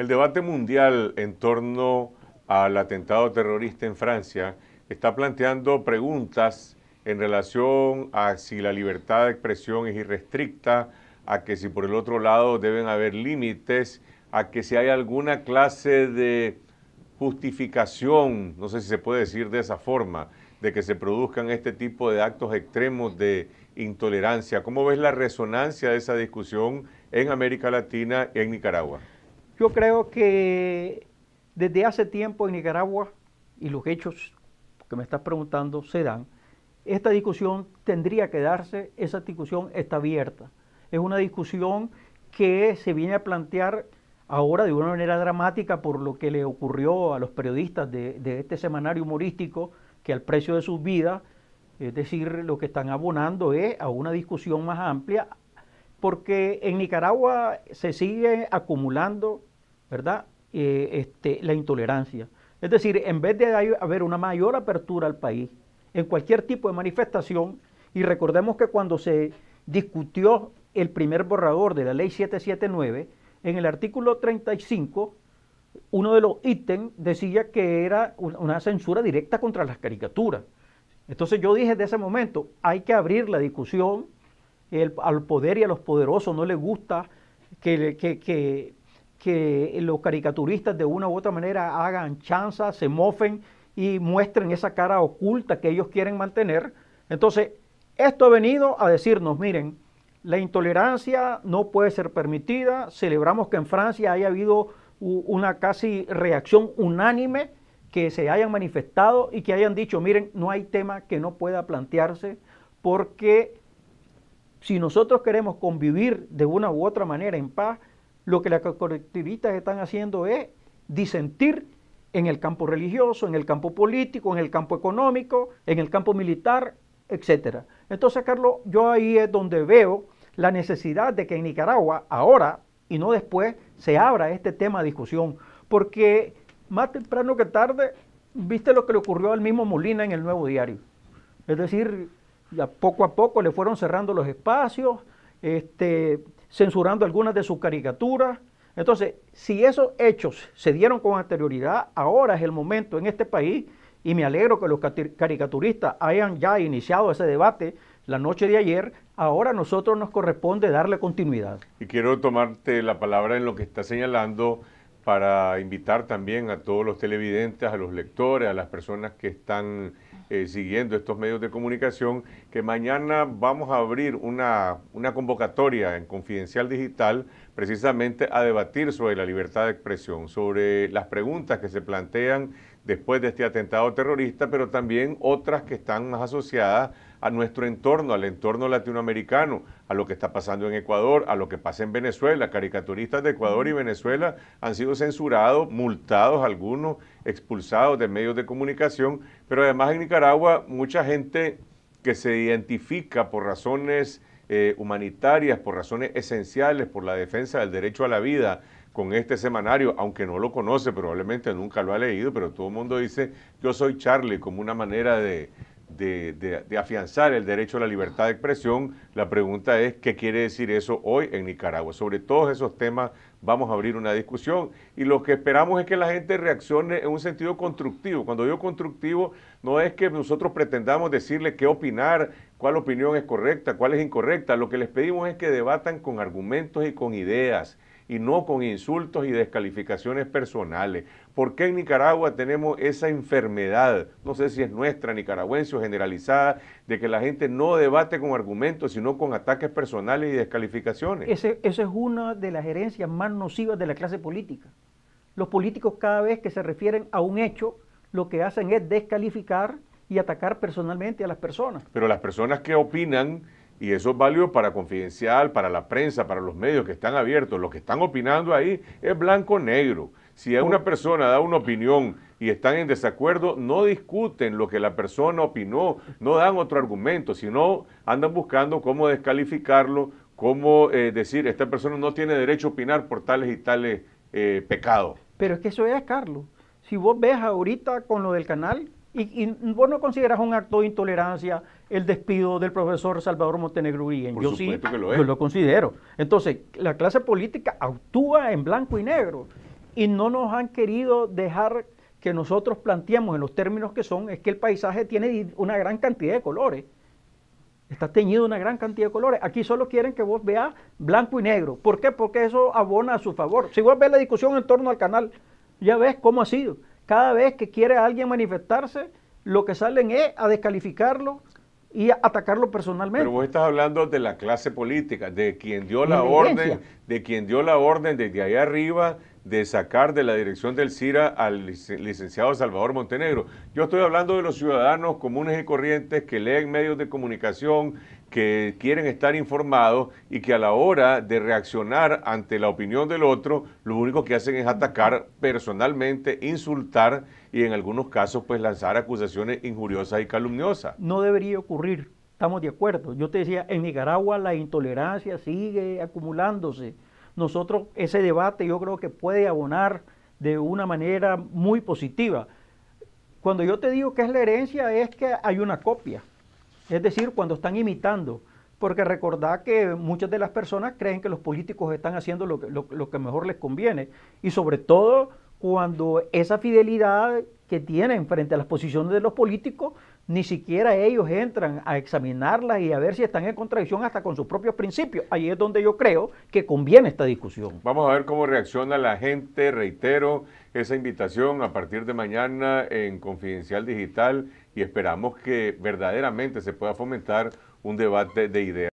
El debate mundial en torno al atentado terrorista en Francia está planteando preguntas en relación a si la libertad de expresión es irrestricta, a que si por el otro lado deben haber límites, a que si hay alguna clase de justificación, no sé si se puede decir de esa forma, de que se produzcan este tipo de actos extremos de intolerancia. ¿Cómo ves la resonancia de esa discusión en América Latina y en Nicaragua? Yo creo que desde hace tiempo en Nicaragua, y los hechos que me estás preguntando se dan, esta discusión tendría que darse, esa discusión está abierta. Es una discusión que se viene a plantear ahora de una manera dramática por lo que le ocurrió a los periodistas de, este semanario humorístico, que al precio de sus vidas, es decir, lo que están abonando es a una discusión más amplia, porque en Nicaragua se sigue acumulando ¿verdad? Eh, este, la intolerancia. Es decir, en vez de haber una mayor apertura al país en cualquier tipo de manifestación, y recordemos que cuando se discutió el primer borrador de la ley 779, en el artículo 35, uno de los ítems decía que era una censura directa contra las caricaturas. Entonces yo dije desde ese momento, hay que abrir la discusión, el, al poder y a los poderosos no les gusta que, que, que que los caricaturistas de una u otra manera hagan chanza, se mofen y muestren esa cara oculta que ellos quieren mantener. Entonces, esto ha venido a decirnos, miren, la intolerancia no puede ser permitida, celebramos que en Francia haya habido una casi reacción unánime, que se hayan manifestado y que hayan dicho, miren, no hay tema que no pueda plantearse, porque si nosotros queremos convivir de una u otra manera en paz, lo que las colectivistas están haciendo es disentir en el campo religioso, en el campo político, en el campo económico, en el campo militar, etcétera, Entonces, Carlos, yo ahí es donde veo la necesidad de que en Nicaragua, ahora y no después, se abra este tema de discusión, porque más temprano que tarde, viste lo que le ocurrió al mismo Molina en el Nuevo Diario. Es decir, poco a poco le fueron cerrando los espacios, este, censurando algunas de sus caricaturas. Entonces, si esos hechos se dieron con anterioridad, ahora es el momento en este país, y me alegro que los caricaturistas hayan ya iniciado ese debate la noche de ayer, ahora a nosotros nos corresponde darle continuidad. Y quiero tomarte la palabra en lo que está señalando para invitar también a todos los televidentes, a los lectores, a las personas que están eh, siguiendo estos medios de comunicación, que mañana vamos a abrir una, una convocatoria en Confidencial Digital precisamente a debatir sobre la libertad de expresión, sobre las preguntas que se plantean después de este atentado terrorista, pero también otras que están más asociadas a nuestro entorno, al entorno latinoamericano, a lo que está pasando en Ecuador, a lo que pasa en Venezuela. Caricaturistas de Ecuador y Venezuela han sido censurados, multados algunos, expulsados de medios de comunicación, pero además en Nicaragua mucha gente que se identifica por razones eh, humanitarias, por razones esenciales, por la defensa del derecho a la vida, con este semanario, aunque no lo conoce, probablemente nunca lo ha leído, pero todo el mundo dice yo soy Charlie como una manera de, afianzar el derecho a la libertad de expresión. La pregunta es, ¿qué quiere decir eso hoy en Nicaragua? Sobre todos esos temas vamos a abrir una discusión y lo que esperamos es que la gente reaccione en un sentido constructivo. Cuando digo constructivo, no es que nosotros pretendamos decirle qué opinar, cuál opinión es correcta, cuál es incorrecta. Lo que les pedimos es que debatan con argumentos y con ideas y no con insultos y descalificaciones personales. ¿Por qué en Nicaragua tenemos esa enfermedad? No sé si es nuestra, nicaragüense o generalizada, de que la gente no debate con argumentos, sino con ataques personales y descalificaciones. esa es una de las herencias más nocivas de la clase política. Los políticos cada vez que se refieren a un hecho, lo que hacen es descalificar y atacar personalmente a las personas. Pero las personas que opinan y eso es válido para Confidencial, para la prensa, para los medios que están abiertos. Lo que están opinando ahí es blanco-negro. Si una persona da una opinión y están en desacuerdo, no discuten lo que la persona opinó, no dan otro argumento, sino andan buscando cómo descalificarlo, cómo eh, decir, esta persona no tiene derecho a opinar por tales y tales eh, pecados. Pero es que eso es, Carlos. Si vos ves ahorita con lo del canal, y, vos no consideras un acto de intolerancia el despido del profesor Salvador Montenegro y yo sí, lo yo lo considero. Entonces, la clase política actúa en blanco y negro y no nos han querido dejar que nosotros planteemos en los términos que son, es que el paisaje tiene una gran cantidad de colores. Está teñido una gran cantidad de colores. Aquí solo quieren que vos veas blanco y negro. ¿Por qué? Porque eso abona a su favor. Si vos ves la discusión en torno al canal, ya ves cómo ha sido cada vez que quiere alguien manifestarse, lo que salen es a descalificarlo y a atacarlo personalmente. Pero vos estás hablando de la clase política, de quien dio la, orden, de quien dio la orden desde ahí arriba de sacar de la dirección del CIRA al licenciado Salvador Montenegro. Yo estoy hablando de los ciudadanos comunes y corrientes que leen medios de comunicación, que quieren estar informados y que a la hora de reaccionar ante la opinión del otro, lo único que hacen es atacar personalmente, insultar y en algunos casos pues lanzar acusaciones injuriosas y calumniosas. No debería ocurrir, estamos de acuerdo. Yo te decía, en Nicaragua la intolerancia sigue acumulándose. Nosotros ese debate yo creo que puede abonar de una manera muy positiva. Cuando yo te digo que es la herencia es que hay una copia es decir, cuando están imitando. Porque recordad que muchas de las personas creen que los políticos están haciendo lo que, lo, que mejor les conviene. Y sobre todo cuando esa fidelidad que tienen frente a las posiciones de los políticos, ni siquiera ellos entran a examinarlas y a ver si están en contradicción hasta con sus propios principios. Ahí es donde yo creo que conviene esta discusión. Vamos a ver cómo reacciona la gente. Reitero esa invitación a partir de mañana en Confidencial Digital y esperamos que verdaderamente se pueda fomentar un debate de ideas.